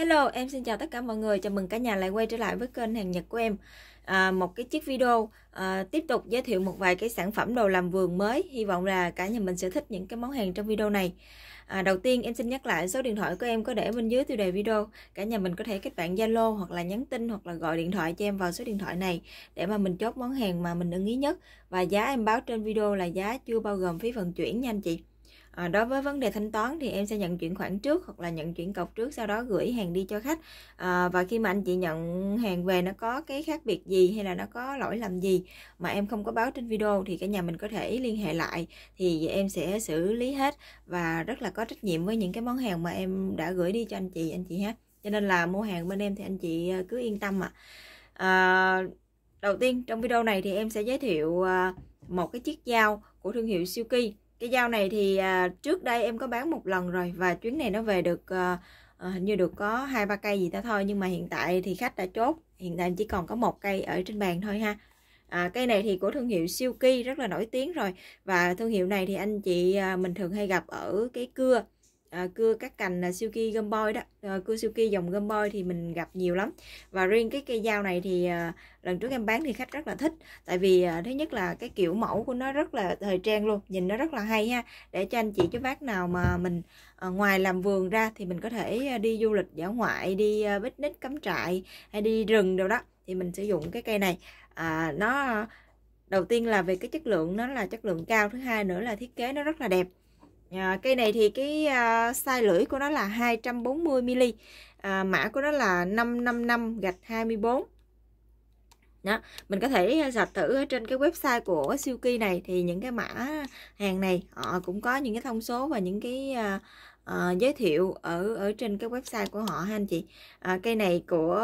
Hello, em xin chào tất cả mọi người. Chào mừng cả nhà lại quay trở lại với kênh hàng Nhật của em. À, một cái chiếc video à, tiếp tục giới thiệu một vài cái sản phẩm đồ làm vườn mới. Hy vọng là cả nhà mình sẽ thích những cái món hàng trong video này. À, đầu tiên em xin nhắc lại số điện thoại của em có để bên dưới tiêu đề video. Cả nhà mình có thể kết bạn Zalo hoặc là nhắn tin hoặc là gọi điện thoại cho em vào số điện thoại này để mà mình chốt món hàng mà mình ưng ý nhất và giá em báo trên video là giá chưa bao gồm phí vận chuyển nha anh chị à, đối với vấn đề thanh toán thì em sẽ nhận chuyển khoản trước hoặc là nhận chuyển cọc trước sau đó gửi hàng đi cho khách à, và khi mà anh chị nhận hàng về nó có cái khác biệt gì hay là nó có lỗi làm gì mà em không có báo trên video thì cả nhà mình có thể liên hệ lại thì em sẽ xử lý hết và rất là có trách nhiệm với những cái món hàng mà em đã gửi đi cho anh chị anh chị ha cho nên là mua hàng bên em thì anh chị à, cứ yên tâm ạ à. à, đầu tiên trong video này thì em sẽ giới thiệu à, một cái chiếc dao của thương hiệu Suki cái dao này thì à, trước đây em có bán một lần rồi và chuyến này nó về được à, hình như được có hai ba cây gì đó thôi nhưng mà hiện tại thì khách đã chốt hiện tại chỉ còn có một cây ở trên bàn thôi ha à, cây này thì của thương hiệu Silky rất là nổi tiếng rồi và thương hiệu này thì anh chị à, mình thường hay gặp ở cái cưa à, cưa các cành là suki kỳ gom boy đó à, cưa suki dòng gom boy thì mình gặp nhiều lắm và riêng cái cây dao này thì à, lần trước em bán thì khách rất là thích tại vì à, thứ nhất là cái kiểu mẫu của nó rất là thời trang luôn nhìn nó rất là hay ha để cho anh chị chú bác nào mà mình à, ngoài làm vườn ra thì mình có thể à, đi du lịch dã ngoại đi à, picnic cắm trại hay đi rừng đâu đó thì mình sử dụng cái cây này à, nó à, đầu tiên là về cái chất lượng nó là chất lượng cao thứ hai nữa là thiết kế nó rất là đẹp à, cây này thì cái à, size lưỡi của nó là 240 mm à, mã của nó là 555 gạch 24 đó mình có thể à, sạch thử ở trên cái website của siêu Silky này thì những cái mã hàng này họ cũng có những cái thông số và những cái à, à, giới thiệu ở ở trên cái website của họ ha anh chị à, cây này của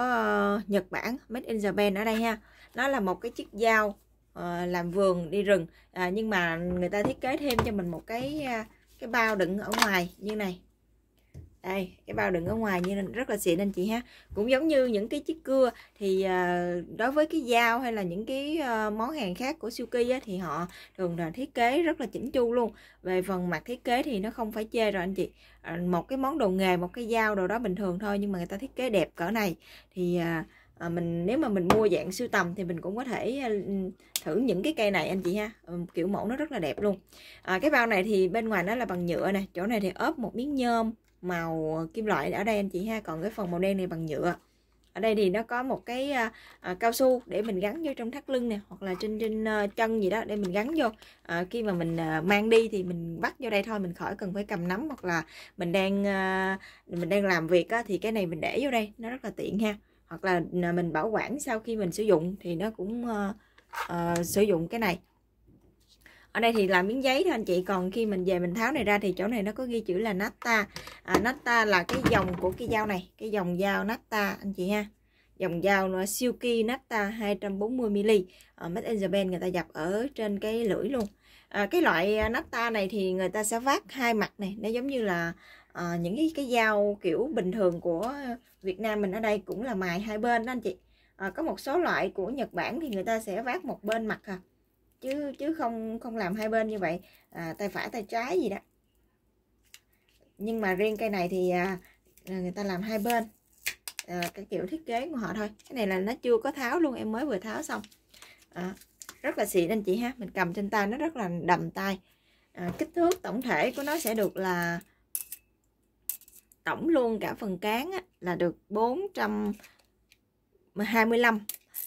uh, Nhật Bản Made in Japan ở đây ha nó là một cái chiếc dao uh, làm vườn đi rừng à, nhưng mà người ta thiết kế thêm cho mình một cái uh, cái bao đựng ở ngoài như này đây cái bao đựng ở ngoài như nên rất là xịn anh chị ha cũng giống như những cái chiếc cưa thì à, đối với cái dao hay là những cái à, món hàng khác của Suki á, thì họ thường là thiết kế rất là chỉnh chu luôn về phần mặt thiết kế thì nó không phải chê rồi anh chị à, một cái món đồ nghề một cái dao đồ đó bình thường thôi nhưng mà người ta thiết kế đẹp cỡ này thì à, À, mình nếu mà mình mua dạng siêu tầm thì mình cũng có thể à, thử những cái cây này anh chị ha ừ, kiểu mẫu nó rất là đẹp luôn à, cái bao này thì bên ngoài nó là bằng nhựa này chỗ này thì ốp một miếng nhôm màu kim loại ở đây anh chị ha còn cái phần màu đen này bằng nhựa ở đây thì nó có một cái à, à, cao su để mình gắn vô trong thắt lưng nè hoặc là trên trên uh, chân gì đó để mình gắn vô à, khi mà mình à, mang đi thì mình bắt vô đây thôi mình khỏi cần phải cầm nắm hoặc là mình đang à, mình đang làm việc á, thì cái này mình để vô đây nó rất là tiện ha hoặc là à, mình bảo quản sau khi mình sử dụng thì nó cũng uh, uh, sử dụng cái này ở đây thì làm miếng giấy thôi anh chị còn khi mình về mình tháo này ra thì chỗ này nó có ghi chữ là natta à, nata là cái dòng của cái dao này cái dòng dao natta anh chị ha dòng dao nó Silky Nata 240mm uh, ờ, made in Japan người ta dập ở trên cái lưỡi luôn à, cái loại à, natta này thì người ta sẽ vác hai mặt này nó giống như là à, những cái cái dao kiểu bình thường của Việt Nam mình ở đây cũng là mài hai bên đó anh chị à, có một số loại của Nhật Bản thì người ta sẽ vác một bên mặt à chứ chứ không không làm hai bên như vậy à, tay phải tay trái gì đó nhưng mà riêng cây này thì à, người ta làm hai bên à, cái kiểu thiết kế của họ thôi cái này là nó chưa có tháo luôn em mới vừa tháo xong à, rất là xịn anh chị ha mình cầm trên tay nó rất là đầm tay à, kích thước tổng thể của nó sẽ được là tổng luôn cả phần cán á, là được 425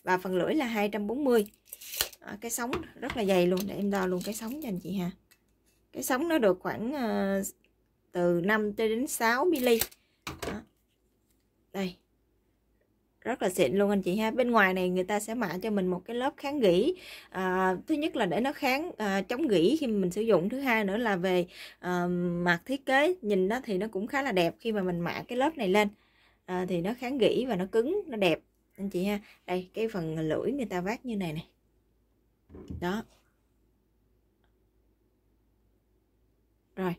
và phần lưỡi là 240 à, ờ, cái sóng rất là dày luôn để em đo luôn cái sóng cho anh chị ha cái sóng nó được khoảng à, từ 5 tới đến 6 mm Đó. đây rất là xịn luôn anh chị ha bên ngoài này người ta sẽ mạ cho mình một cái lớp kháng gỉ à, thứ nhất là để nó kháng à, chống gỉ khi mình sử dụng thứ hai nữa là về à, mặt thiết kế nhìn nó thì nó cũng khá là đẹp khi mà mình mạ cái lớp này lên à, thì nó kháng gỉ và nó cứng nó đẹp anh chị ha đây cái phần lưỡi người ta vát như này này đó rồi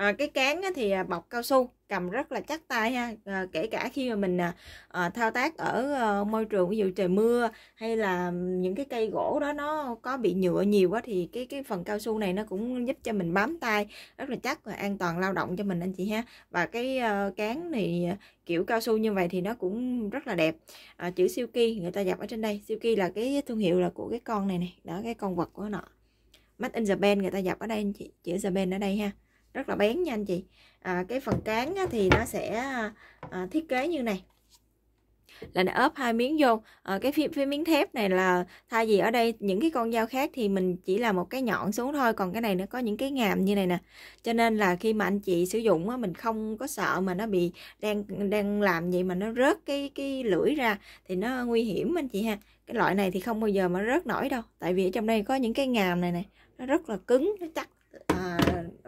à, cái cán thì à, bọc cao su cầm rất là chắc tay ha à, kể cả khi mà mình à, ờ, thao tác ở à, môi trường ví dụ trời mưa hay là những cái cây gỗ đó nó có bị nhựa nhiều quá thì cái cái phần cao su này nó cũng giúp cho mình bám tay rất là chắc và an toàn lao động cho mình anh chị ha và cái à, cán này à, kiểu cao su như vậy thì nó cũng rất là đẹp à, chữ siêu ki người ta dập ở trên đây siêu ki là cái thương hiệu là của cái con này này đó cái con vật của nó Made in Japan người ta dập ở đây anh chị chữ Japan ở đây ha rất là bén nha anh chị à, cái phần cán á, thì nó sẽ à, thiết kế như này là đã ốp hai miếng vô à, cái phía, phía miếng thép này là thay vì ở đây những cái con dao khác thì mình chỉ là một cái nhọn xuống thôi còn cái này nó có những cái ngàm như này nè cho nên là khi mà anh chị sử dụng á, mình không có sợ mà nó bị đang đang làm vậy mà nó rớt cái cái lưỡi ra thì nó nguy hiểm anh chị ha cái loại này thì không bao giờ mà rớt nổi đâu tại vì ở trong đây có những cái ngàm này này nó rất là cứng nó chắc à,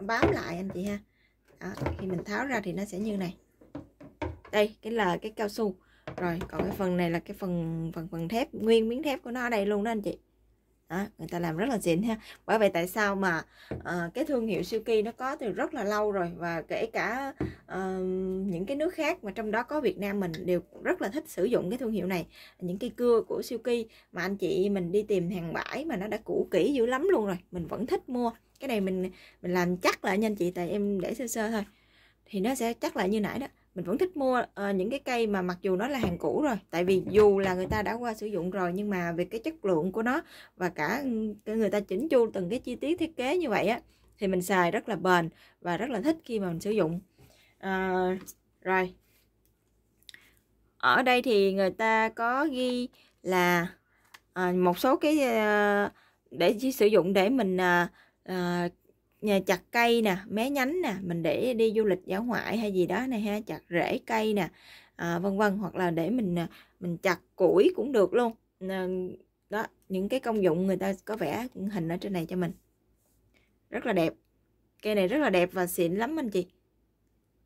bám lại anh chị ha đó, khi mình tháo ra thì nó sẽ như này đây cái là cái cao su rồi còn cái phần này là cái phần phần phần thép nguyên miếng thép của nó ở đây luôn đó anh chị đó, người ta làm rất là xịn ha bởi vậy tại sao mà uh, cái thương hiệu Suki nó có từ rất là lâu rồi và kể cả uh, những cái nước khác mà trong đó có Việt Nam mình đều rất là thích sử dụng cái thương hiệu này những cây cưa của Suki mà anh chị mình đi tìm hàng bãi mà nó đã cũ kỹ dữ lắm luôn rồi mình vẫn thích mua cái này mình mình làm chắc là nha anh chị tại em để sơ sơ thôi thì nó sẽ chắc lại như nãy đó mình vẫn thích mua uh, những cái cây mà mặc dù nó là hàng cũ rồi tại vì dù là người ta đã qua sử dụng rồi nhưng mà về cái chất lượng của nó và cả ừ, người ta chỉnh chu từng cái chi tiết thiết kế như vậy á thì mình xài rất là bền và rất là thích khi mà mình sử dụng uh, rồi ở đây thì người ta có ghi là uh, một số cái uh, để sử dụng để mình uh, à, nhà chặt cây nè mé nhánh nè mình để đi du lịch giáo ngoại hay gì đó này ha chặt rễ cây nè à, vân vân hoặc là để mình ờ, mình chặt củi cũng được luôn à, đó những cái công dụng người ta có vẽ hình ở trên này cho mình rất là đẹp cây này rất là đẹp và xịn lắm anh chị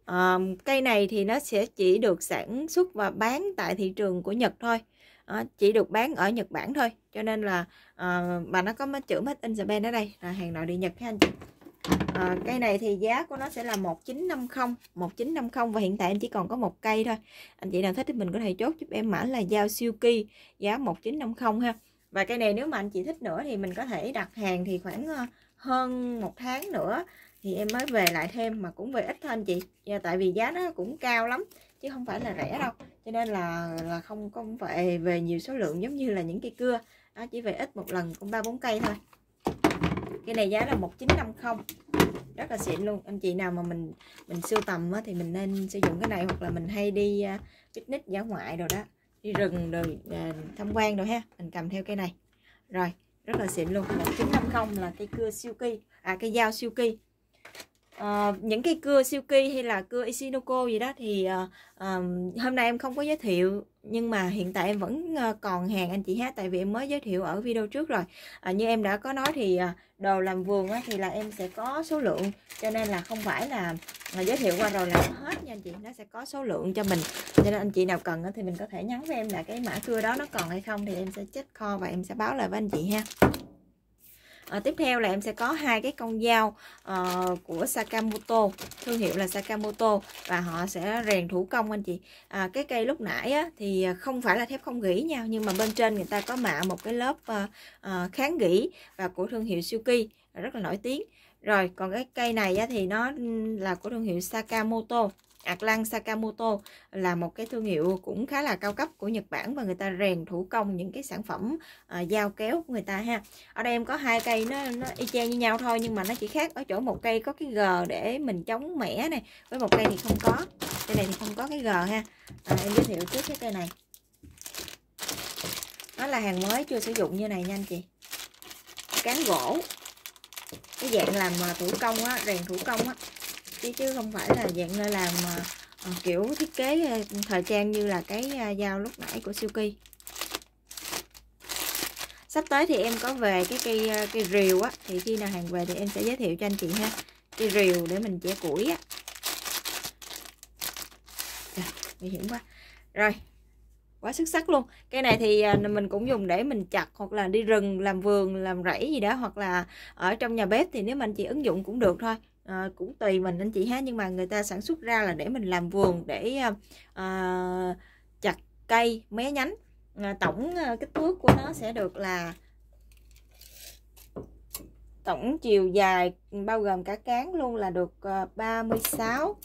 à, cây này thì nó sẽ chỉ được sản xuất và bán tại thị trường của Nhật thôi à, chỉ được bán ở Nhật Bản thôi cho nên là ờ, à, mà nó có mấy chữ made in Japan ở đây là hàng nội địa Nhật ha anh chị à, cây này thì giá của nó sẽ là 1950 1950 và hiện tại em chỉ còn có một cây thôi anh chị nào thích thì mình có thể chốt giúp em mã là dao siêu kỳ giá 1950 ha và cây này nếu mà anh chị thích nữa thì mình có thể đặt hàng thì khoảng hơn một tháng nữa thì em mới về lại thêm mà cũng về ít thôi anh chị tại vì giá nó cũng cao lắm chứ không phải là rẻ đâu cho nên là là không không phải về nhiều số lượng giống như là những cây cưa đó, chỉ về ít một lần cũng ba bốn cây thôi cái này giá là 1950 rất là xịn luôn anh chị nào mà mình mình sưu tầm á, thì mình nên sử dụng cái này hoặc là mình hay đi uh, picnic dã ngoại rồi đó đi rừng rồi uh, à, tham quan rồi ha mình cầm theo cây này rồi rất là xịn luôn 1950 là cây cưa siêu kỳ à cây dao siêu kỳ uh, những cái cưa siêu kỳ hay là cưa Ishinoko gì đó thì uh, uh, hôm nay em không có giới thiệu nhưng mà hiện tại em vẫn uh, còn hàng anh chị ha tại vì em mới giới thiệu ở video trước rồi uh, như em đã có nói thì uh, đồ làm vườn á, thì là em sẽ có số lượng cho nên là không phải là mà giới thiệu qua rồi là hết nha anh chị nó sẽ có số lượng cho mình cho nên anh chị nào cần thì mình có thể nhắn với em là cái mã cưa đó nó còn hay không thì em sẽ check kho và em sẽ báo lại với anh chị ha à, tiếp theo là em sẽ có hai cái con dao uh, của Sakamoto thương hiệu là Sakamoto và họ sẽ rèn thủ công anh chị à, cái cây lúc nãy á, thì không phải là thép không gỉ nha nhưng mà bên trên người ta có mạ một cái lớp uh, uh, kháng gỉ và của thương hiệu Suki rất là nổi tiếng rồi còn cái cây này á, thì nó là của thương hiệu Sakamoto Atlan Sakamoto là một cái thương hiệu cũng khá là cao cấp của Nhật Bản và người ta rèn thủ công những cái sản phẩm à, dao kéo của người ta ha ở đây em có hai cây nó, nó y chang như nhau thôi nhưng mà nó chỉ khác ở chỗ một cây có cái gờ để mình chống mẻ này với một cây thì không có cây này thì không có cái gờ ha à, em giới thiệu trước cái cây này nó là hàng mới chưa sử dụng như này nha anh chị cán gỗ cái dạng làm ờ, thủ công á rèn thủ công á chứ chứ không phải là dạng nơi làm mà ờ, kiểu thiết kế ờ, thời trang như là cái dao ờ, lúc nãy của siêu kỳ sắp tới thì em có về cái cây cây rìu á thì khi nào hàng về thì em sẽ giới thiệu cho anh chị ha cây rìu để mình chẻ củi á Trời, nguy hiểm quá rồi quá xuất sắc luôn cây này thì mình cũng dùng để mình chặt hoặc là đi rừng làm vườn làm rẫy gì đó hoặc là ở trong nhà bếp thì nếu mình chỉ ứng dụng cũng được thôi à, cũng tùy mình anh chị ha nhưng mà người ta sản xuất ra là để mình làm vườn để à, chặt cây mé nhánh à, tổng à, kích thước của nó sẽ được là tổng chiều dài bao gồm cả cán luôn là được à, 36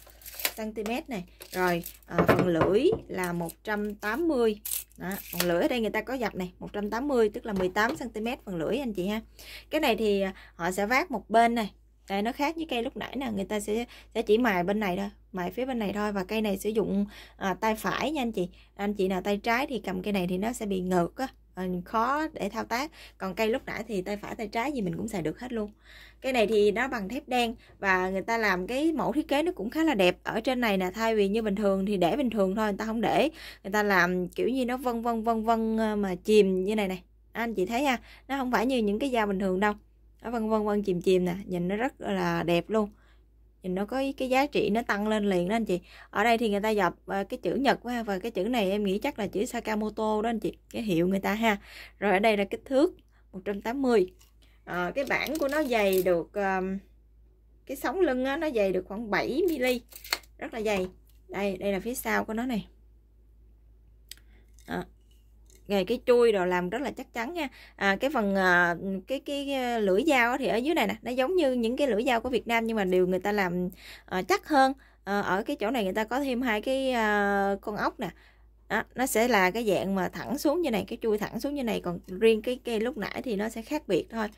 cm này rồi à, phần lưỡi là 180 đó, phần lưỡi ở đây người ta có dập này 180 tức là 18 cm phần lưỡi anh chị ha cái này thì họ sẽ vác một bên này đây, nó khác với cây lúc nãy nè người ta sẽ sẽ chỉ mài bên này thôi mài phía bên này thôi và cây này sử dụng à, tay phải nha anh chị anh chị nào tay trái thì cầm cây này thì nó sẽ bị ngược á à, khó để thao tác còn cây lúc nãy thì tay phải tay trái gì mình cũng xài được hết luôn cây này thì nó bằng thép đen và người ta làm cái mẫu thiết kế nó cũng khá là đẹp ở trên này nè thay vì như bình thường thì để bình thường thôi người ta không để người ta làm kiểu như nó vân vân vân vân à, mà chìm như này này anh chị thấy ha nó không phải như những cái dao bình thường đâu nó vân vân vân chìm chìm nè nhìn nó rất là đẹp luôn nhìn nó có cái giá trị nó tăng lên liền đó anh chị ở đây thì người ta dập ờ, cái chữ nhật quá và cái chữ này em nghĩ chắc là chữ Sakamoto đó anh chị cái hiệu người ta ha rồi ở đây là kích thước 180 à, ờ, cái bản của nó dày được um, cái sóng lưng á, nó dày được khoảng 7 mm rất là dày đây đây là phía sau của nó này à, nghề cái chui rồi làm rất là chắc chắn nha à, cái phần à, cái cái à, lưỡi dao thì ở dưới này nè nó giống như những cái lưỡi dao của Việt Nam nhưng mà điều người ta làm à, chắc hơn à, ở cái chỗ này người ta có thêm hai cái con ốc nè đó, nó sẽ là cái dạng mà thẳng xuống như này cái chui thẳng xuống như này còn riêng cái cây lúc nãy thì nó sẽ khác biệt thôi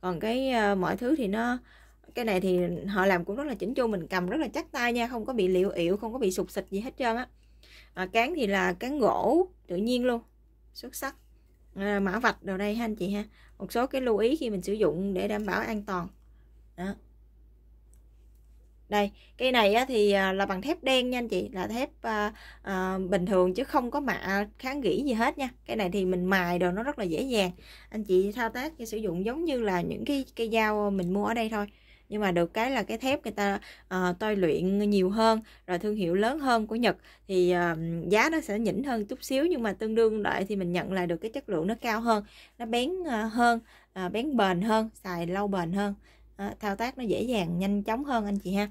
còn cái uh, mọi thứ thì nó cái này thì họ làm cũng rất là chỉnh chu mình cầm rất là chắc tay nha không có bị liệu yểu không có bị sụp xịt gì hết trơn á à, cán thì là cán gỗ tự nhiên luôn xuất sắc à, mã vạch đồ đây ha anh chị ha một số cái lưu ý khi mình sử dụng để đảm bảo an toàn đó đây cây này á, thì à, là bằng thép đen nha anh chị là thép à, à, bình thường chứ không có mạ kháng gỉ gì hết nha cái này thì mình mài đồ nó rất là dễ dàng anh chị thao tác sử dụng giống như là những cái cây dao mình mua ở đây thôi nhưng mà được cái là cái thép người ta uh, ờ, tôi luyện nhiều hơn rồi thương hiệu lớn hơn của Nhật thì uh, giá nó sẽ nhỉnh hơn chút xíu nhưng mà tương đương lại thì mình nhận lại được cái chất lượng nó cao hơn nó bén uh, hơn uh, bén bền hơn xài lâu bền hơn uh, thao tác nó dễ dàng nhanh chóng hơn anh chị ha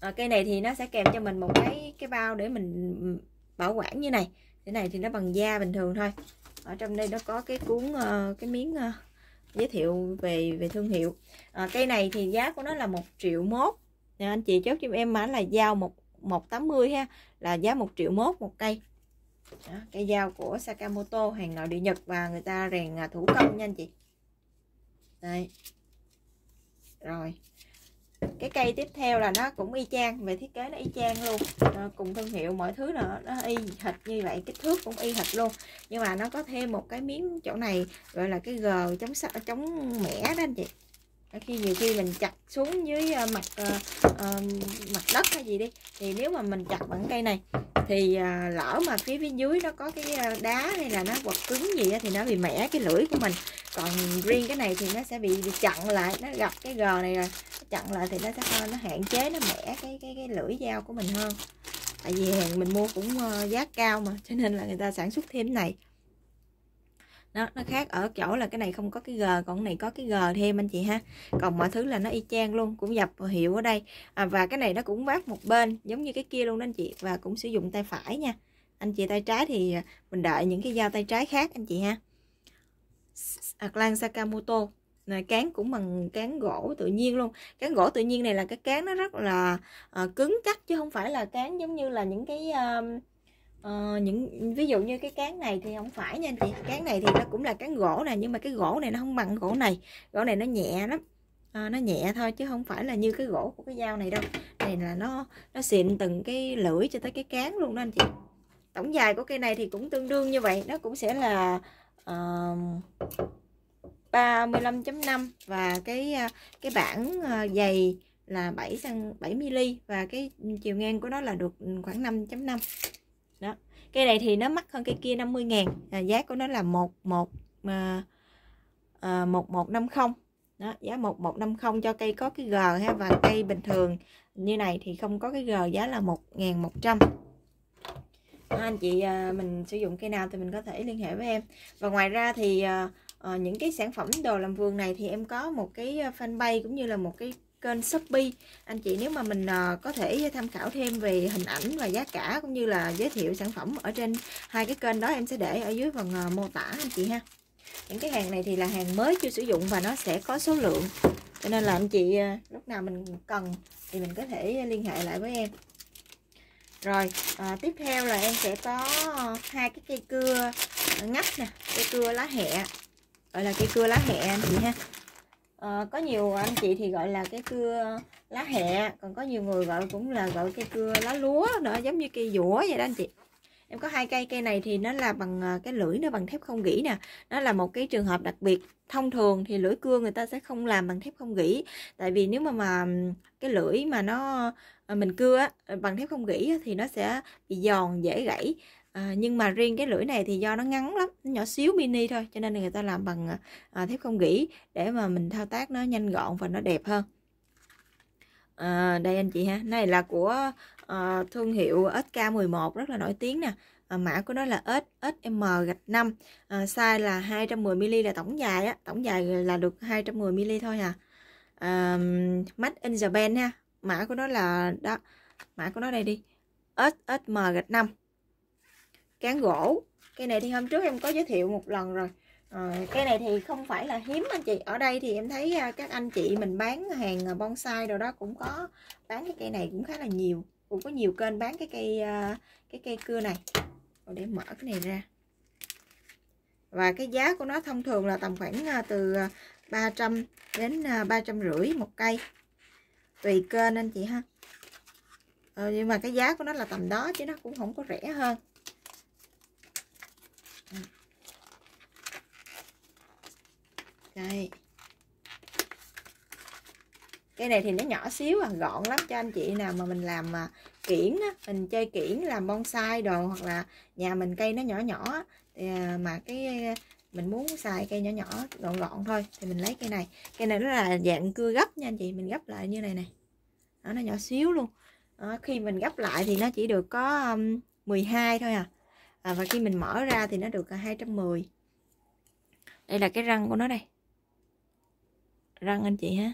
à, cây này thì nó sẽ kèm cho mình một cái cái bao để mình bảo quản như này cái này thì nó bằng da bình thường thôi ở trong đây nó có cái cuốn cái miếng giới thiệu về về thương hiệu à, cây này thì giá của nó là một triệu mốt nè, anh chị chốt cho em mã là dao một một tám mươi ha là giá một triệu mốt một cây đó, cây dao của Sakamoto hàng nội địa Nhật và người ta rèn à, thủ công nha anh chị đây rồi cái cây tiếp theo là nó cũng y chang về thiết kế nó y chang luôn à, cùng thương hiệu mọi thứ nữa nó y hệt như vậy kích thước cũng y hệt luôn nhưng mà nó có thêm một cái miếng chỗ này gọi là cái g chống chống mẻ đó anh chị khi nhiều khi mình chặt xuống dưới ờ, mặt ờ, ờ, mặt đất hay gì đi thì nếu mà mình chặt bằng cây này thì lỡ mà phía phía dưới nó có cái đá hay là nó quật cứng gì đó, thì nó bị mẻ cái lưỡi của mình còn riêng cái này thì nó sẽ bị, bị chặn lại nó gặp cái gờ này rồi chặn lại thì nó sẽ nó hạn chế nó mẻ cái cái cái lưỡi dao của mình hơn tại vì hàng mình mua cũng giá cao mà cho nên là người ta sản xuất thêm này nó nó khác ở chỗ là cái này không có cái g còn cái này có cái g thêm anh chị ha còn mọi thứ là nó y chang luôn cũng dập hiệu ở đây à, và cái này nó cũng vác một bên giống như cái kia luôn đó anh chị và cũng sử dụng tay phải nha anh chị tay trái thì à, mình đợi những cái dao tay trái khác anh chị ha Atlan Sakamoto này, cán cũng bằng cán gỗ tự nhiên luôn cán gỗ tự nhiên này là cái cán nó rất là uh, cứng chắc chứ không phải là cán giống như là những cái uh, Ờ, những ví dụ như cái cán này thì không phải nha anh chị cán này thì nó cũng là cán gỗ nè nhưng mà cái gỗ này nó không bằng gỗ này gỗ này nó nhẹ lắm à, nó nhẹ thôi chứ không phải là như cái gỗ của cái dao này đâu này là nó nó xịn từng cái lưỡi cho tới cái cán luôn đó anh chị tổng dài của cây này thì cũng tương đương như vậy nó cũng sẽ là uh, ờ, 35.5 và cái ờ, cái bảng dày là 7 7 mm và cái chiều ngang của nó là được khoảng 5.5 cây này thì nó mắc hơn cây kia 50 ngàn à, giá của nó là 11 à, à, 1150 đó, giá 1150 cho cây có cái G ha và cây bình thường như này thì không có cái G giá là 1100 à, anh chị à, mình sử dụng cây nào thì mình có thể liên hệ với em và ngoài ra thì à, à, những cái sản phẩm đồ làm vườn này thì em có một cái à, fanpage cũng như là một cái kênh Shopee anh chị nếu mà mình ờ, có thể tham khảo thêm về hình ảnh và giá cả cũng như là giới thiệu sản phẩm ở trên hai cái kênh đó em sẽ để ở dưới phần ờ, mô tả anh chị ha những cái hàng này thì là hàng mới chưa sử dụng và nó sẽ có số lượng cho nên là anh chị ờ, lúc nào mình cần thì mình có thể liên hệ lại với em rồi à, tiếp theo là em sẽ có hai cái cây cưa ngách nè cây cưa lá hẹ gọi là cây cưa lá hẹ anh chị ha à, có nhiều anh chị thì gọi là cái cưa lá hẹ còn có nhiều người gọi cũng là gọi cái cưa lá lúa nữa giống như cây dũa vậy đó anh chị em có hai cây cây này thì nó là bằng ờ, cái lưỡi nó bằng thép không gỉ nè nó là một cái trường hợp đặc biệt thông thường thì lưỡi cưa người ta sẽ không làm bằng thép không gỉ tại vì nếu mà mà cái lưỡi mà nó ờ, mình cưa bằng thép không gỉ thì nó sẽ bị giòn dễ gãy à, nhưng mà riêng cái lưỡi này thì do nó ngắn lắm nó nhỏ xíu mini thôi cho nên người ta làm bằng à, thép không gỉ để mà mình thao tác nó nhanh gọn và nó đẹp hơn à, đây anh chị ha này là của à, thương hiệu SK11 rất là nổi tiếng nè à, mã của nó là SM gạch 5 à, size là 210mm là tổng dài á tổng dài là được 210mm thôi à, à made in Japan ha mã của nó là đó mã của nó đây đi SM gạch 5 cán gỗ cây này thì hôm trước em có giới thiệu một lần rồi ờ, cây này thì không phải là hiếm anh chị ở đây thì em thấy à, các anh chị mình bán hàng à, bonsai rồi đó cũng có bán cái cây này cũng khá là nhiều cũng có nhiều kênh bán cái cây à, cái cây cưa này để mở cái này ra và cái giá của nó thông thường là tầm khoảng từ 300 đến ba trăm rưỡi một cây tùy kênh anh chị ha ừ, nhưng mà cái giá của nó là tầm đó chứ nó cũng không có rẻ hơn đây cây này thì nó nhỏ xíu và gọn lắm cho anh chị nào mà mình làm mà kiển mình chơi kiển làm bonsai đồ hoặc là nhà mình cây nó nhỏ nhỏ á, à, mà cái à, mình muốn xài cây nhỏ nhỏ gọn gọn thôi thì mình lấy cây này cây này nó là dạng cưa gấp nha anh chị mình gấp lại như này này đó, nó nhỏ xíu luôn đó, khi mình gấp lại thì nó chỉ được có um, 12 thôi à. à và khi mình mở ra thì nó được 210 à, đây là cái răng của nó đây răng anh chị ha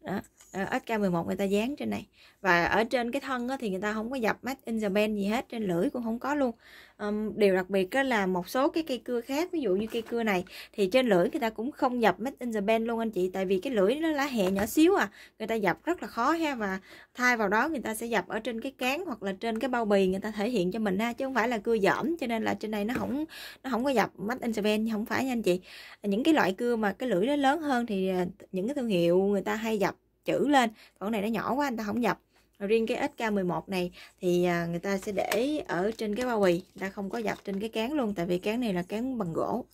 đó SK11 ờ, người ta dán trên này và ở trên cái thân thì người ta không có dập mắt in Japan gì hết trên lưỡi cũng không có luôn um, điều đặc biệt là một số cái cây cưa khác ví dụ như cây cưa này thì trên lưỡi người ta cũng không dập mắt in Japan luôn anh chị tại vì cái lưỡi nó lá hẹ nhỏ xíu à người ta dập rất là khó ha và thay vào đó người ta sẽ dập ở trên cái cán hoặc là trên cái bao bì người ta thể hiện cho mình ha chứ không phải là cưa dỏm cho nên là trên này nó không nó không có dập mắt in Japan không phải nha anh chị những cái loại cưa mà cái lưỡi nó lớn hơn thì ờ, những cái thương hiệu người ta hay dập chữ lên còn này nó nhỏ quá anh ta không dập riêng cái SK11 này thì à, người ta sẽ để ở trên cái bao bì người ta không có dập trên cái cán luôn tại vì cán này là cán bằng gỗ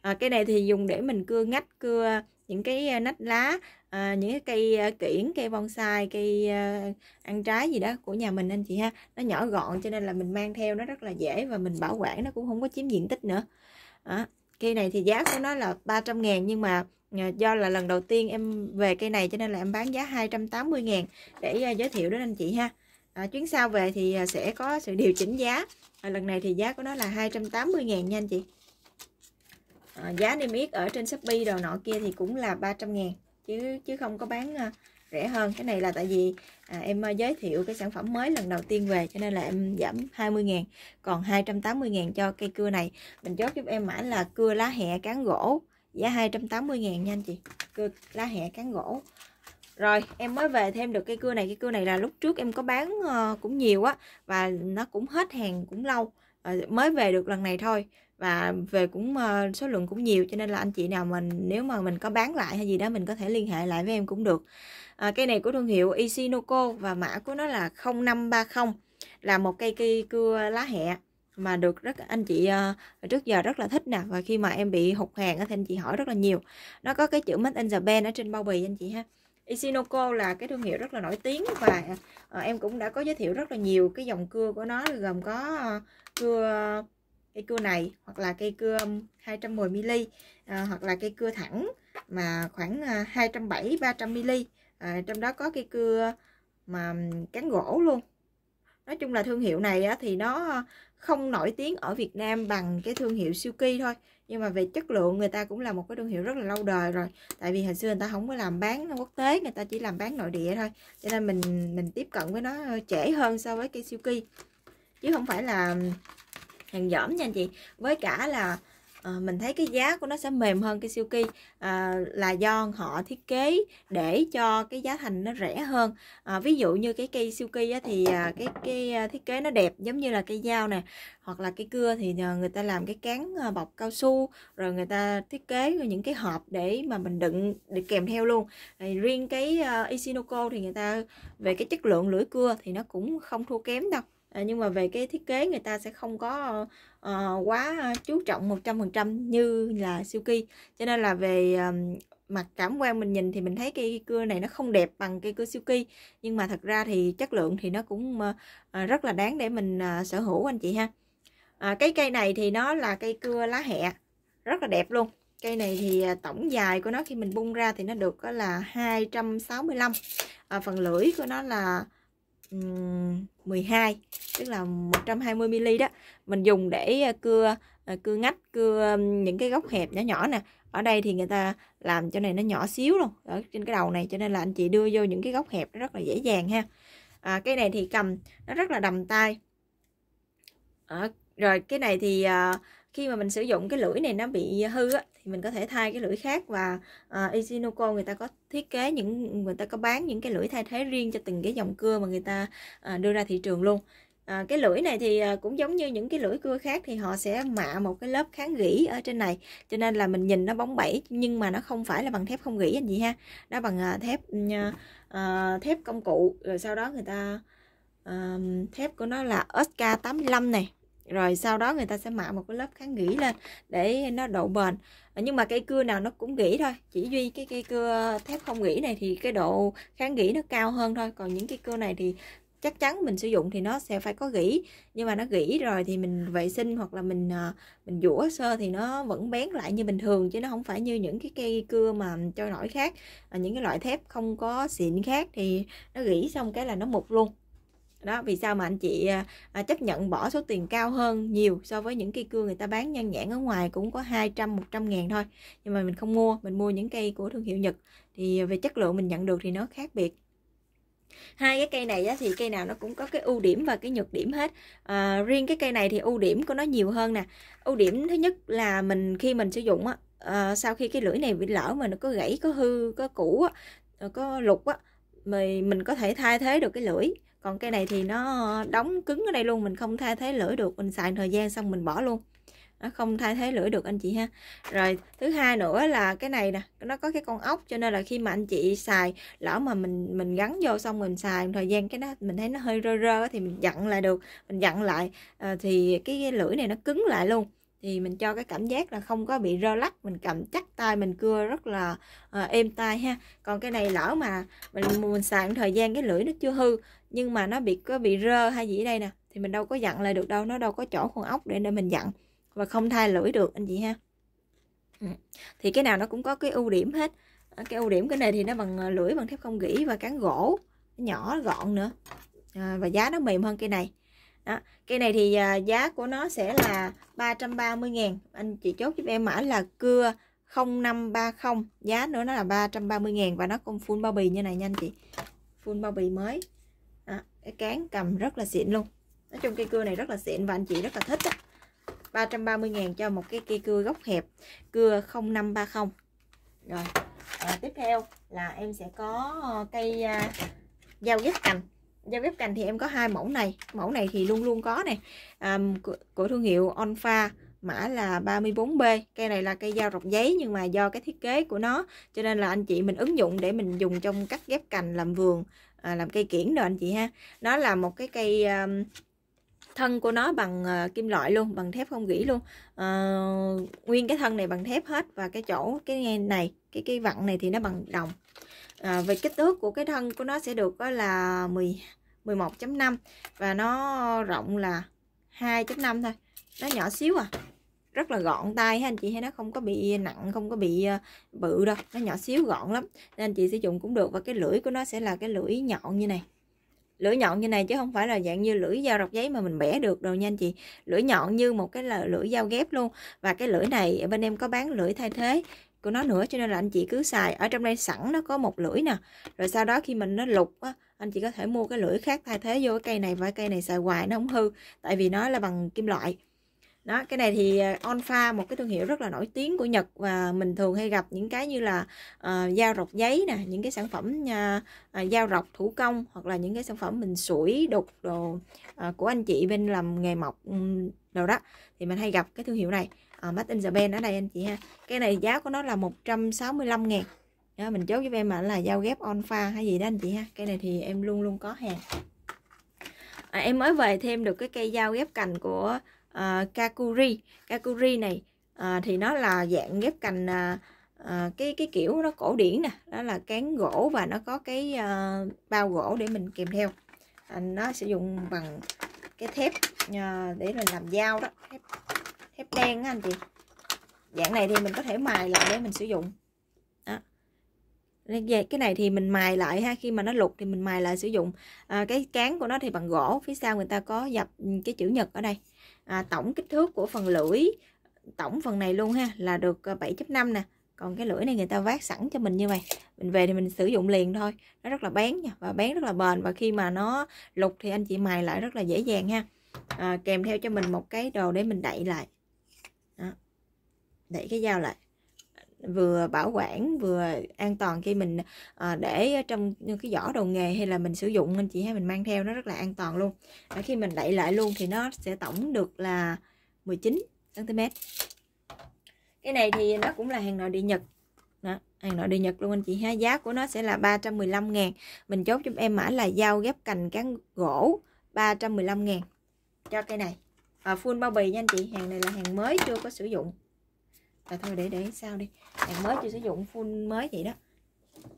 à, cái này thì dùng để mình cưa ngách cưa những cái à, nách lá à, những cái cây à, kiển cây bonsai cây à, ăn trái gì đó của nhà mình anh chị ha nó nhỏ gọn cho nên là mình mang theo nó rất là dễ và mình bảo quản nó cũng không có chiếm diện tích nữa à, cây này thì giá của nó là 300 ngàn nhưng mà Dạ, do là lần đầu tiên em về cây này cho nên là em bán giá 280 ngàn để à, giới thiệu đến anh chị ha à, chuyến sau về thì à, sẽ có sự điều chỉnh giá à, lần này thì giá của nó là 280 ngàn nha anh chị à, giá niêm yết ở trên Shopee đồ nọ kia thì cũng là 300 ngàn chứ chứ không có bán à, rẻ hơn cái này là tại vì à, em à, giới thiệu cái sản phẩm mới lần đầu tiên về cho nên là em giảm 20 ngàn còn 280 ngàn cho cây cưa này mình chốt giúp em mã là cưa lá hẹ cán gỗ giá 280.000 nha anh chị cưa lá hẹ cán gỗ rồi em mới về thêm được cây cưa này cây cưa này là lúc trước em có bán ờ, cũng nhiều á và nó cũng hết hàng cũng lâu ờ, mới về được lần này thôi và về cũng ờ, số lượng cũng nhiều cho nên là anh chị nào mình nếu mà mình có bán lại hay gì đó mình có thể liên hệ lại với em cũng được à, cây này của thương hiệu Isinoco và mã của nó là 0530 là một cây cây cưa lá hẹ mà được rất anh chị uh, trước giờ rất là thích nè và khi mà em bị hụt hàng thì anh chị hỏi rất là nhiều nó có cái chữ made in Japan ở trên bao bì anh chị ha Isinoco là cái thương hiệu rất là nổi tiếng và uh, em cũng đã có giới thiệu rất là nhiều cái dòng cưa của nó gồm có uh, cưa cây cưa này hoặc là cây cưa 210mm à, hoặc là cây cưa thẳng mà khoảng 270-300mm à, trong đó có cây cưa mà cán gỗ luôn Nói chung là thương hiệu này á, thì nó không nổi tiếng ở Việt Nam bằng cái thương hiệu Suki thôi nhưng mà về chất lượng người ta cũng là một cái thương hiệu rất là lâu đời rồi tại vì hồi xưa người ta không có làm bán quốc tế người ta chỉ làm bán nội địa thôi cho nên mình mình tiếp cận với nó trễ hơn so với cây Suki chứ không phải là hàng dởm nha anh chị với cả là à, mình thấy cái giá của nó sẽ mềm hơn cái siêu ki à, ờ, là do họ thiết kế để cho cái giá thành nó rẻ hơn à, ví dụ như cái cây siêu ki thì à, cái cái à, thiết kế nó đẹp giống như là cây dao nè hoặc là cây cưa thì người ta làm cái cán à, bọc cao su rồi người ta thiết kế những cái hộp để mà mình đựng để kèm theo luôn thì riêng cái uh, à, Isinoco thì người ta về cái chất lượng lưỡi cưa thì nó cũng không thua kém đâu à, nhưng mà về cái thiết kế người ta sẽ không có uh, quá ờ, chú trọng 100% như là siêu kỳ cho nên là về um, mặt cảm quan mình nhìn thì mình thấy cây cưa này nó không đẹp bằng cây cưa siêu kỳ nhưng mà thật ra thì chất lượng thì nó cũng uh, rất là đáng để mình uh, sở hữu anh chị ha à, cái cây này thì nó là cây cưa lá hẹ rất là đẹp luôn cây này thì tổng dài của nó khi mình bung ra thì nó được là 265 à, phần lưỡi của nó là 12 tức là 120ml đó mình dùng để ờ, cưa ờ, cưa ngách cưa những cái góc hẹp nhỏ nhỏ nè ở đây thì người ta làm cho này nó nhỏ xíu luôn ở trên cái đầu này cho nên là anh chị đưa vô những cái góc hẹp rất là dễ dàng ha à, cái này thì cầm nó rất là đầm tay à, rồi cái này thì à, khi mà mình sử dụng cái lưỡi này nó bị hư á thì mình có thể thay cái lưỡi khác và uh, ờ, Ichinoku người ta có thiết kế những người ta có bán những cái lưỡi thay thế riêng cho từng cái dòng cưa mà người ta uh, đưa ra thị trường luôn À, cái lưỡi này thì cũng giống như những cái lưỡi cưa khác thì họ sẽ mạ một cái lớp kháng gỉ ở trên này cho nên là mình nhìn nó bóng bẩy nhưng mà nó không phải là bằng thép không gỉ anh chị ha nó bằng thép uh, thép công cụ rồi sau đó người ta uh, thép của nó là SK85 này rồi sau đó người ta sẽ mạ một cái lớp kháng gỉ lên để nó độ bền nhưng mà cây cưa nào nó cũng gỉ thôi chỉ duy cái cây cưa thép không gỉ này thì cái độ kháng gỉ nó cao hơn thôi còn những cây cưa này thì chắc chắn mình sử dụng thì nó sẽ phải có gỉ nhưng mà nó gỉ rồi thì mình vệ sinh hoặc là mình à, mình dũa sơ thì nó vẫn bén lại như bình thường chứ nó không phải như những cái cây cưa mà trôi nổi khác những cái loại thép không có xịn khác thì nó gỉ xong cái là nó mục luôn đó vì sao mà anh chị à, à, chấp nhận bỏ số tiền cao hơn nhiều so với những cây cưa người ta bán nhan nhãn ở ngoài cũng có 200 100 ngàn thôi nhưng mà mình không mua mình mua những cây của thương hiệu Nhật thì về chất lượng mình nhận được thì nó khác biệt hai cái cây này á, thì cây nào nó cũng có cái ưu điểm và cái nhược điểm hết à, riêng cái cây này thì ưu điểm của nó nhiều hơn nè ưu điểm thứ nhất là mình khi mình sử dụng á, à, sau khi cái lưỡi này bị lỡ mà nó có gãy có hư có cũ á, ờ, có lục á mình mình có thể thay thế được cái lưỡi còn cái này thì nó đóng cứng ở đây luôn mình không thay thế lưỡi được mình xài thời gian xong mình bỏ luôn nó không thay thế lưỡi được anh chị ha rồi thứ hai nữa là cái này nè nó có cái con ốc cho nên là khi mà anh chị xài lỡ mà mình mình gắn vô xong mình xài một thời gian cái đó mình thấy nó hơi rơ rơ thì mình dặn lại được mình dặn lại à, thì cái, cái lưỡi này nó cứng lại luôn thì mình cho cái cảm giác là không có bị rơ lắc mình cầm chắc tay mình cưa rất là à, êm tay ha còn cái này lỡ mà mình mình xài một thời gian cái lưỡi nó chưa hư nhưng mà nó bị có bị rơ hay gì ở đây nè thì mình đâu có dặn lại được đâu nó đâu có chỗ con ốc để để mình dặn và không thay lưỡi được anh chị ha ừ. thì cái nào nó cũng có cái ưu điểm hết à, cái ưu điểm cái này thì nó bằng à, lưỡi bằng thép không gỉ và cán gỗ nhỏ gọn nữa à, và giá nó mềm hơn cây này đó. cây này thì à, giá của nó sẽ là 330 ngàn anh chị chốt giúp em mã là cưa 0530 giá nữa nó là 330 ngàn và nó cũng full bao bì như này nha anh chị full bao bì mới cái cán cầm rất là xịn luôn nói chung cây cưa này rất là xịn và anh chị rất là thích á 330 ngàn cho một cái cây cưa góc hẹp cưa 0530 rồi à, tiếp theo là em sẽ có ờ, cây à, dao ghép cành dao ghép cành thì em có hai mẫu này mẫu này thì luôn luôn có này à, của, của thương hiệu Onfa mã là 34B cây này là cây dao rọc giấy nhưng mà do cái thiết kế của nó cho nên là anh chị mình ứng dụng để mình dùng trong cắt ghép cành làm vườn à, làm cây kiển rồi anh chị ha nó là một cái cây um, thân của nó bằng uh, kim loại luôn bằng thép không gỉ luôn uh, nguyên cái thân này bằng thép hết và cái chỗ cái này cái cái vặn này thì nó bằng đồng uh, về kích thước của cái thân của nó sẽ được uh, là 10 11.5 và nó rộng là 2.5 thôi nó nhỏ xíu à rất là gọn tay ha anh chị thấy nó không có bị à, nặng không có bị à, bự đâu nó nhỏ xíu gọn lắm nên anh chị sử dụng cũng được và cái lưỡi của nó sẽ là cái lưỡi nhọn như này lưỡi nhọn như này chứ không phải là dạng như lưỡi dao rọc giấy mà mình bẻ được đâu nha anh chị lưỡi nhọn như một cái là lưỡi dao ghép luôn và cái lưỡi này bên em có bán lưỡi thay thế của nó nữa cho nên là anh chị cứ xài ở trong đây sẵn nó có một lưỡi nè rồi sau đó khi mình nó lục á anh chị có thể mua cái lưỡi khác thay thế vô cái cây này và cây này xài hoài nó không hư tại vì nó là bằng kim loại đó cái này thì à, Onfa một cái thương hiệu rất là nổi tiếng của Nhật và mình thường hay gặp những cái như là uh, à, dao rọc giấy nè những cái sản phẩm uh, uh, dao rọc thủ công hoặc là những cái sản phẩm mình sủi đục đồ uh, của anh chị bên làm nghề mộc um, đồ đó thì mình hay gặp cái thương hiệu này uh, Made in Japan ở đây anh chị ha cái này giá của nó là 165 ngàn mình chốt với em mà là dao ghép Onfa hay gì đó anh chị ha cái này thì em luôn luôn có hàng à, em mới về thêm được cái cây dao ghép cành của uh, kakuri kakuri này uh, thì nó là dạng ghép cành uh, cái cái kiểu nó cổ điển nè đó là cán gỗ và nó có cái uh, bao gỗ để mình kèm theo uh, nó sử dụng bằng cái thép uh, để mình làm dao đó thép thép đen á anh chị dạng này thì mình có thể mài lại để mình sử dụng đó. cái này thì mình mài lại ha khi mà nó lục thì mình mài lại sử dụng à, cái cán của nó thì bằng gỗ phía sau người ta có dập ừ, cái chữ nhật ở đây à, tổng kích thước của phần lưỡi tổng phần này luôn ha là được 7.5 ờ, nè còn cái lưỡi này người ta vát sẵn cho mình như vậy mình về thì mình sử dụng liền thôi nó rất là bén nha và bén rất là bền và khi mà nó lục thì anh chị mài lại rất là dễ dàng ha à, kèm theo cho mình một cái đồ để mình đậy lại Đó. đẩy cái dao lại vừa bảo quản vừa an toàn khi mình à, để trong cái vỏ đồ nghề hay là mình sử dụng anh chị hay mình mang theo nó rất là an toàn luôn à, khi mình đậy lại luôn thì nó sẽ tổng được là 19 cm cái này thì nó cũng là hàng nội địa Nhật đó, hàng nội địa Nhật luôn anh chị ha giá của nó sẽ là 315 ngàn mình chốt cho em mã là dao ghép cành cán gỗ 315 ngàn cho cây này à, full bao bì nha anh chị hàng này là hàng mới chưa có sử dụng à, thôi để để sao đi hàng mới chưa sử dụng full mới vậy đó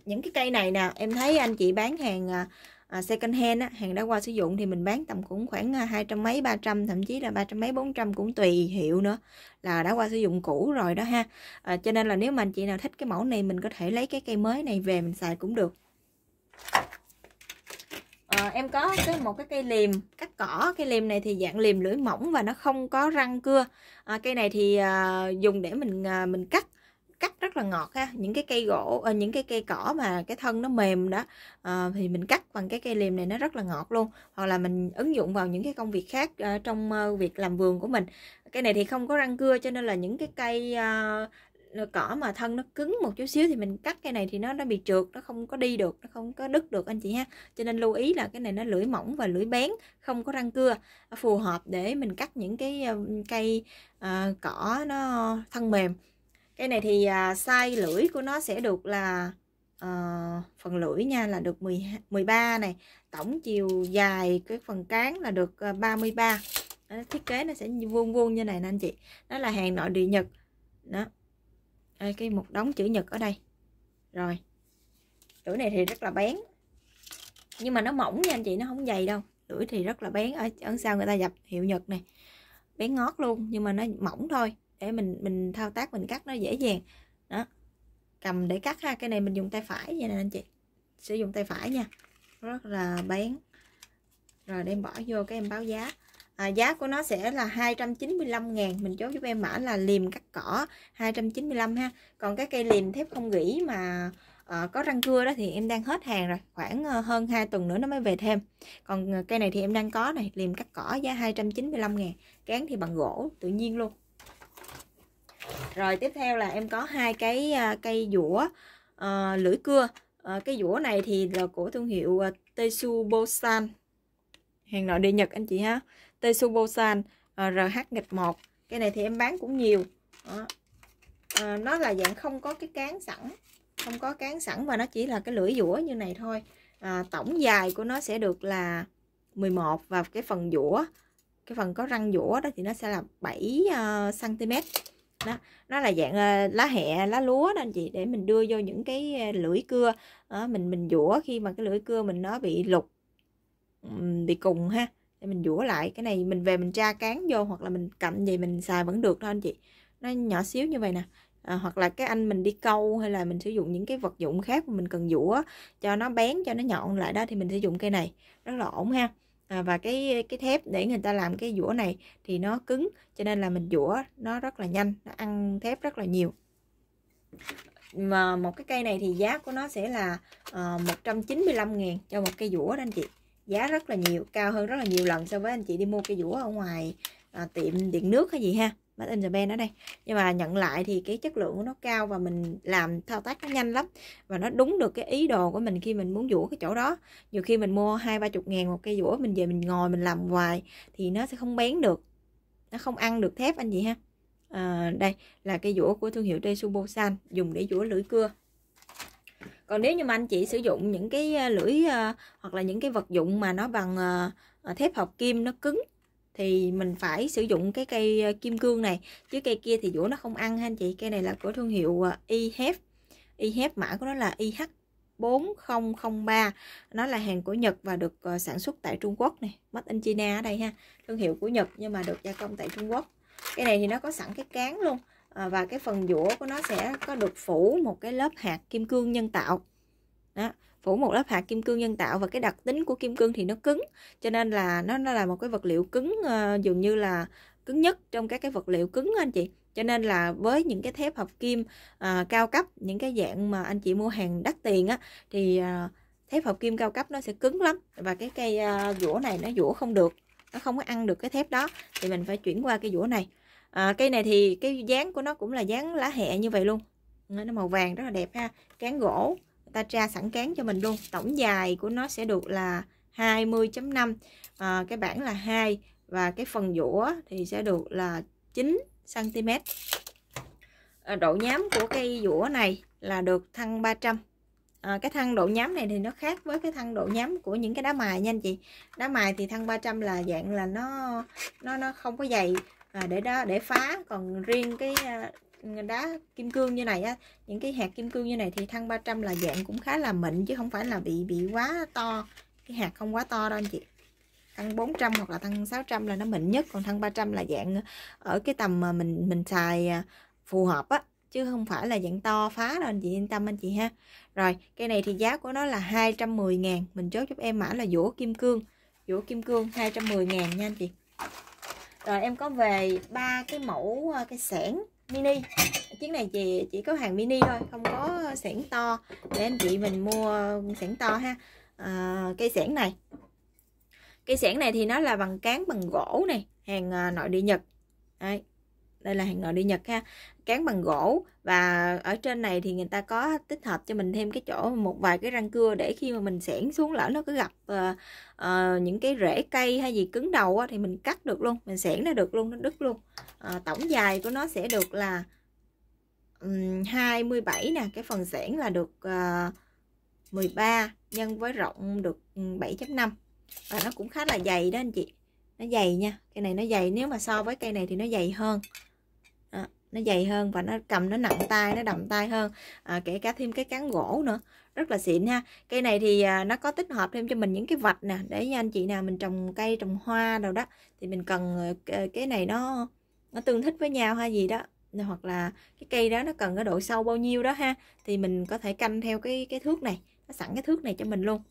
những cái cây này nè em thấy anh chị bán hàng à, à second hand á, hàng đã qua sử dụng thì mình bán tầm cũng khoảng à, hai trăm mấy ba trăm thậm chí là ba trăm mấy bốn trăm cũng tùy hiệu nữa là đã qua sử dụng cũ rồi đó ha à, cho nên là nếu mà anh chị nào thích cái mẫu này mình có thể lấy cái cây mới này về mình xài cũng được Ờ, em có cái một cái cây liềm cắt cỏ cây liềm này thì dạng liềm lưỡi mỏng và nó không có răng cưa à, cây này thì à, dùng để mình à, mình cắt cắt rất là ngọt ha những cái cây gỗ à, những cái cây cỏ mà cái thân nó mềm đó à, thì mình cắt bằng cái cây liềm này nó rất là ngọt luôn hoặc là mình ứng dụng vào những cái công việc khác à, trong à, việc làm vườn của mình cây này thì không có răng cưa cho nên là những cái cây à, cỏ mà thân nó cứng một chút xíu thì mình cắt cây này thì nó nó bị trượt nó không có đi được nó không có đứt được anh chị ha cho nên lưu ý là cái này nó lưỡi mỏng và lưỡi bén không có răng cưa phù hợp để mình cắt những cái ờ, cây à, cỏ nó thân mềm cây này thì à, size lưỡi của nó sẽ được là à, phần lưỡi nha là được 10, 13 này tổng chiều dài cái phần cán là được 33 thiết kế nó sẽ vuông vuông như này nè anh chị đó là hàng nội địa nhật đó đây, cái một đống chữ nhật ở đây rồi lưỡi này thì rất là bén nhưng mà nó mỏng nha anh chị nó không dày đâu lưỡi thì rất là bén ở ấn sau người ta dập hiệu nhật này bén ngót luôn nhưng mà nó mỏng thôi để mình mình thao tác mình cắt nó dễ dàng đó cầm để cắt ha cái này mình dùng tay phải vậy nè anh chị sử dụng tay phải nha rất là bén rồi đem bỏ vô cái em báo giá à, giá của nó sẽ là 295 ngàn mình chốt giúp em mã là liềm cắt cỏ 295 ha còn cái cây liềm thép không gỉ mà à, có răng cưa đó thì em đang hết hàng rồi khoảng ờ, hơn 2 tuần nữa nó mới về thêm còn ờ, cây này thì em đang có này liềm cắt cỏ giá 295 ngàn cán thì bằng gỗ tự nhiên luôn rồi tiếp theo là em có hai cái cây dũa uh, lưỡi cưa uh, cái dũa này thì là của thương hiệu Tetsu Bosan hàng nội địa Nhật anh chị ha Tetsubosan ờ, RH-1 cái này thì em bán cũng nhiều đó. À, nó là dạng không có cái cán sẵn không có cán sẵn mà nó chỉ là cái lưỡi dũa như này thôi à, tổng dài của nó sẽ được là 11 và cái phần dũa cái phần có răng dũa đó thì nó sẽ là 7 cm đó nó là dạng lá hẹ lá lúa đó anh chị để mình đưa vô những cái lưỡi cưa đó, mình mình dũa khi mà cái lưỡi cưa mình nó bị lục bị cùng ha để mình dũa lại cái này mình về mình tra cán vô hoặc là mình cạnh gì mình xài vẫn được thôi anh chị nó nhỏ xíu như vậy nè à, hoặc là cái anh mình đi câu hay là mình sử dụng những cái vật dụng khác mà mình cần dũa cho nó bén cho nó nhọn lại đó thì mình sử dụng cây này rất là ổn ha à, và cái cái thép để người ta làm cái dũa này thì nó cứng cho nên là mình dũa nó rất là nhanh nó ăn thép rất là nhiều mà một cái cây này thì giá của nó sẽ là uh, ờ, 195 ngàn cho một cây dũa đó anh chị giá rất là nhiều cao hơn rất là nhiều lần so với anh chị đi mua cây dũa ở ngoài à, tiệm điện nước hay gì ha made in Japan ở đây nhưng mà nhận lại thì cái chất lượng của nó cao và mình làm thao tác nó nhanh lắm và nó đúng được cái ý đồ của mình khi mình muốn dũa cái chỗ đó nhiều khi mình mua hai ba chục ngàn một cây dũa mình về mình ngồi mình làm hoài thì nó sẽ không bén được nó không ăn được thép anh chị ha à, đây là cây dũa của thương hiệu Tsubosan dùng để dũa lưỡi cưa còn nếu như mà anh chị sử dụng những cái à, lưỡi à, hoặc là những cái vật dụng mà nó bằng à, thép hợp kim nó cứng thì mình phải sử dụng cái cây kim cương này chứ cây kia thì dũa nó không ăn ha anh chị cây này là của thương hiệu ihf ihf mã của nó là IH 4003 nó là hàng của Nhật và được sản xuất tại Trung Quốc này Made in China ở đây ha thương hiệu của Nhật nhưng mà được gia công tại Trung Quốc cái này thì nó có sẵn cái cán luôn Ờ, và cái phần dũa của nó sẽ có được phủ một cái lớp hạt kim cương nhân tạo đó phủ một lớp hạt kim cương nhân tạo và cái đặc tính của kim cương thì nó cứng cho nên là nó nó là một cái vật liệu cứng à, dường như là cứng nhất trong các cái vật liệu cứng anh chị cho nên là với những cái thép hợp kim à, cao cấp những cái dạng mà anh chị mua hàng đắt tiền á thì à, thép hợp kim cao cấp nó sẽ cứng lắm và cái cây à, dũa này nó dũa không được nó không có ăn được cái thép đó thì mình phải chuyển qua cái dũa này à, cây này thì cái dáng của nó cũng là dáng lá hẹ như vậy luôn nó màu vàng rất là đẹp ha cán gỗ người ta tra sẵn cán cho mình luôn tổng dài của nó sẽ được là 20.5 à, cái bảng là 2 và cái phần dũa thì sẽ được là 9 cm à, độ nhám của cây dũa này là được thăng 300 à, cái thăng độ nhám này thì nó khác với cái thăng độ nhám của những cái đá mài nha anh chị đá mài thì thăng 300 là dạng là nó nó nó không có dày à, để đó để phá còn riêng cái à, đá kim cương như này á những cái hạt kim cương như này thì thăng 300 là dạng cũng khá là mịn chứ không phải là bị bị quá to cái hạt không quá to đâu anh chị tăng 400 hoặc là tăng 600 là nó mịn nhất còn tăng 300 là dạng ở cái tầm mà mình mình xài à, phù hợp á chứ không phải là dạng to phá đâu anh chị yên tâm anh chị ha rồi cây này thì giá của nó là 210 ngàn mình chốt giúp em mã là dũa kim cương dũa kim cương 210 ngàn nha anh chị rồi em có về ba cái mẫu ờ, cái sẻn mini chiếc này chị chỉ có hàng mini thôi không có sẻn to để anh chị mình mua sẻn to ha à, cây sẻn này cây sẻn này thì nó là bằng cán bằng gỗ này hàng ờ, nội địa nhật Đấy đây là hàng nội đi nhật ha cán bằng gỗ và ở trên này thì người ta có tích hợp cho mình thêm cái chỗ một vài cái răng cưa để khi mà mình xẻn xuống lỡ nó có gặp uh, uh, những cái rễ cây hay gì cứng đầu á, thì mình cắt được luôn mình xẻn nó được luôn nó đứt luôn uh, tổng dài của nó sẽ được là um, 27 nè cái phần xẻn là được uh, 13 nhân với rộng được 7.5 và nó cũng khá là dày đó anh chị nó dày nha cái này nó dày nếu mà so với cây này thì nó dày hơn à, nó dày hơn và nó cầm nó nặng tay nó đậm tay hơn à, kể cả thêm cái cán gỗ nữa rất là xịn ha cây này thì à, nó có tích hợp thêm cho mình những cái vạch nè để anh chị nào mình trồng cây trồng hoa đâu đó thì mình cần ờ, cái này nó nó tương thích với nhau hay gì đó hoặc là cái cây đó nó cần cái độ sâu bao nhiêu đó ha thì mình có thể canh theo cái cái thước này nó sẵn cái thước này cho mình luôn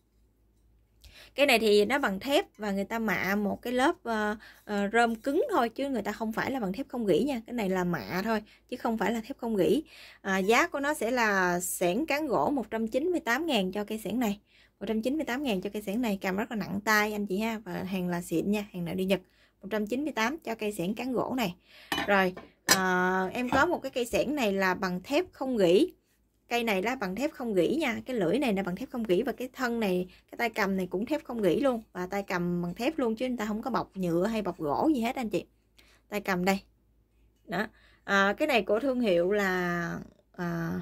cái này thì nó bằng thép và người ta mạ một cái lớp uh, uh, rơm cứng thôi chứ người ta không phải là bằng thép không gỉ nha cái này là mạ thôi chứ không phải là thép không gỉ à, giá của nó sẽ là sẻn cán gỗ 198 ngàn cho cây sẻn này 198 ngàn cho cây sẻn này cầm rất là nặng tay anh chị ha và hàng là xịn nha hàng nào đi Nhật 198 cho cây sẻn cán gỗ này rồi à, em có một cái cây sẻn này là bằng thép không gỉ cây này là bằng thép không gỉ nha cái lưỡi này là bằng thép không gỉ và cái thân này cái tay cầm này cũng thép không gỉ luôn và tay cầm bằng thép luôn chứ người ta không có bọc nhựa hay bọc gỗ gì hết anh chị tay cầm đây đó à, cái này của thương hiệu là à,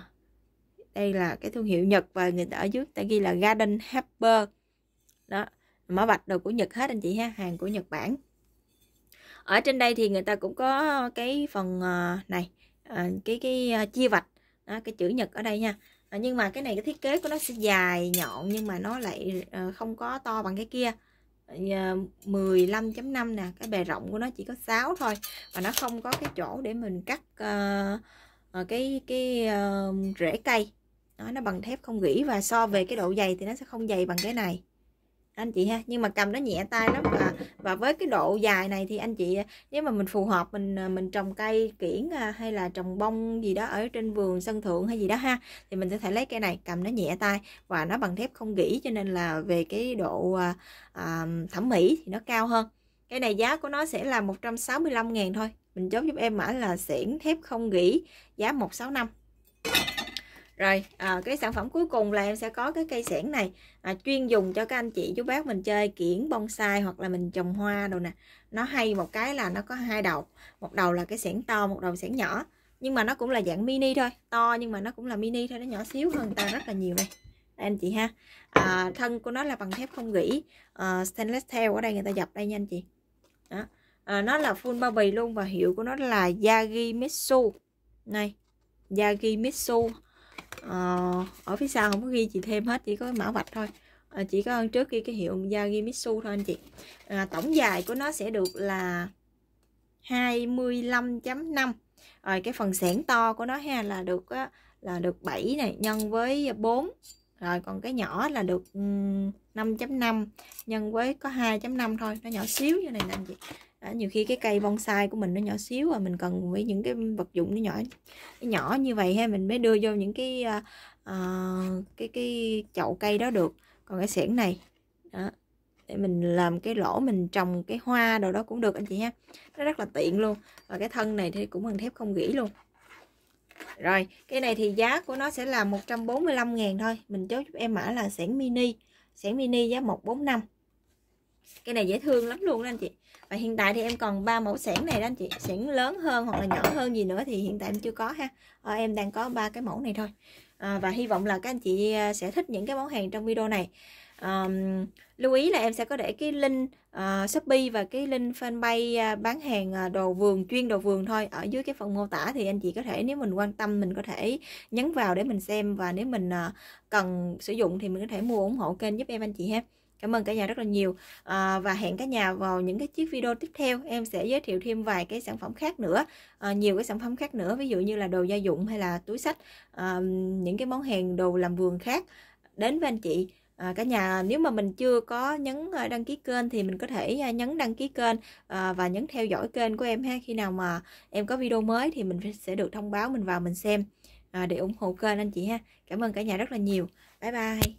đây là cái thương hiệu Nhật và người ta ở dưới ta ghi là Garden Harper đó mã vạch đồ của Nhật hết anh chị ha hàng của Nhật Bản ở trên đây thì người ta cũng có cái phần à, này à, cái cái à, chia vạch à, cái chữ nhật ở đây nha à, nhưng mà cái này cái thiết kế của nó sẽ dài nhọn nhưng mà nó lại à, không có to bằng cái kia à, dạ, 15.5 nè cái bề rộng của nó chỉ có 6 thôi và nó không có cái chỗ để mình cắt à, à, cái cái à, rễ cây đó, nó bằng thép không gỉ và so về cái độ dày thì nó sẽ không dày bằng cái này anh chị ha nhưng mà cầm nó nhẹ tay lắm và và với cái độ dài này thì anh chị nếu mà mình phù hợp mình à, mình trồng cây kiển à, hay là trồng bông gì đó ở trên vườn sân thượng hay gì đó ha thì mình có thể lấy cây này cầm nó nhẹ tay và nó bằng thép không gỉ cho nên là về cái độ à, à thẩm mỹ thì nó cao hơn cái này giá của nó sẽ là 165 ngàn thôi mình chốt giúp em mã là xiển thép không gỉ giá 165 rồi à, cái sản phẩm cuối cùng là em sẽ có cái cây xẻng này à, chuyên dùng cho các anh chị chú bác mình chơi kiển bonsai hoặc là mình trồng hoa đồ nè nó hay một cái là nó có hai đầu một đầu là cái xẻng to một đầu xẻng nhỏ nhưng mà nó cũng là dạng mini thôi to nhưng mà nó cũng là mini thôi nó nhỏ xíu hơn ta rất là nhiều đây đây anh chị ha à, thân của nó là bằng thép không gỉ à, stainless steel ở đây người ta dập đây nha anh chị đó à, nó là full bao bì luôn và hiệu của nó là Yagi Mitsu này Yagi Mitsu Ờ, ở phía sau không có ghi chị thêm hết chỉ có mã vạch thôi à, chỉ có trước ghi cái hiệu Yagimitsu thôi anh chị à, tổng dài của nó sẽ được là 25.5 rồi cái phần xẻng to của nó ha là được là được 7 này nhân với 4 rồi còn cái nhỏ là được 5.5 nhân với có 2.5 thôi nó nhỏ xíu như này anh chị đó, nhiều khi cái cây bonsai của mình nó nhỏ xíu và mình cần với những cái vật dụng nó nhỏ nhỏ như vậy ha mình mới đưa vô những cái uh, cái cái chậu cây đó được còn cái xẻng này đó, để mình làm cái lỗ mình trồng cái hoa đồ đó cũng được anh chị ha nó rất là tiện luôn và cái thân này thì cũng bằng thép không gỉ luôn rồi cái này thì giá của nó sẽ là 145 ngàn thôi mình chốt giúp em mã là xẻng mini xẻng mini giá 145 cái này dễ thương lắm luôn đó anh chị Và hiện tại thì em còn ba mẫu sẻn này đó anh chị Sẻn lớn hơn hoặc là nhỏ hơn gì nữa thì hiện tại em chưa có ha à, Em đang có ba cái mẫu này thôi à, Và hy vọng là các anh chị ờ, sẽ thích những cái món hàng trong video này um, lưu ý là em sẽ có để cái link uh, shopee và cái link fanpage uh, bán hàng uh, đồ vườn chuyên đồ vườn thôi ở dưới cái phần mô tả thì anh chị có thể nếu mình quan tâm mình có thể nhấn vào để mình xem và nếu mình uh, cần sử dụng thì mình có thể mua ủng hộ kênh giúp em anh chị ha Cảm ơn cả nhà rất là nhiều à, và hẹn cả nhà vào những cái chiếc video tiếp theo em sẽ giới thiệu thêm vài cái sản phẩm khác nữa à, nhiều cái sản phẩm khác nữa ví dụ như là đồ gia dụng hay là túi sách à, những cái món hàng đồ làm vườn khác đến với anh chị À, cả nhà nếu mà mình chưa có nhấn đăng ký kênh thì mình có thể nhấn đăng ký kênh à, và nhấn theo dõi kênh của em ha khi nào mà em có video mới thì mình sẽ được thông báo mình vào mình xem à, để ủng hộ kênh anh chị ha cảm ơn cả nhà rất là nhiều bye bye